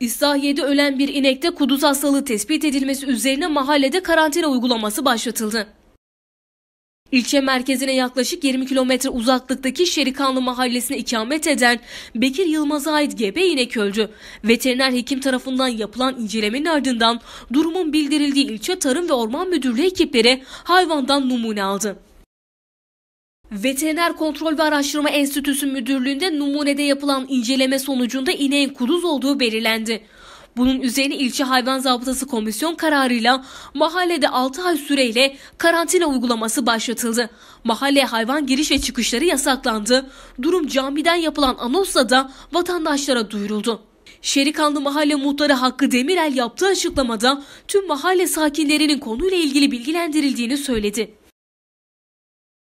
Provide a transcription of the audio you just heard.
İstahiye'de ölen bir inekte kuduz hastalığı tespit edilmesi üzerine mahallede karantina uygulaması başlatıldı. İlçe merkezine yaklaşık 20 kilometre uzaklıktaki Şerikanlı mahallesine ikamet eden Bekir Yılmaz'a ait gebe inek öldü. Veteriner hekim tarafından yapılan incelemenin ardından durumun bildirildiği ilçe Tarım ve Orman Müdürlüğü ekipleri hayvandan numune aldı. Veteriner Kontrol ve Araştırma Enstitüsü Müdürlüğü'nde numunede yapılan inceleme sonucunda ineğin kuduz olduğu belirlendi. Bunun üzerine ilçe hayvan zabıtası komisyon kararıyla mahallede 6 ay süreyle karantina uygulaması başlatıldı. Mahalleye hayvan giriş ve çıkışları yasaklandı. Durum camiden yapılan anonsla da vatandaşlara duyuruldu. Şerikanlı Mahalle Muhtarı Hakkı Demirel yaptığı açıklamada tüm mahalle sakinlerinin konuyla ilgili bilgilendirildiğini söyledi.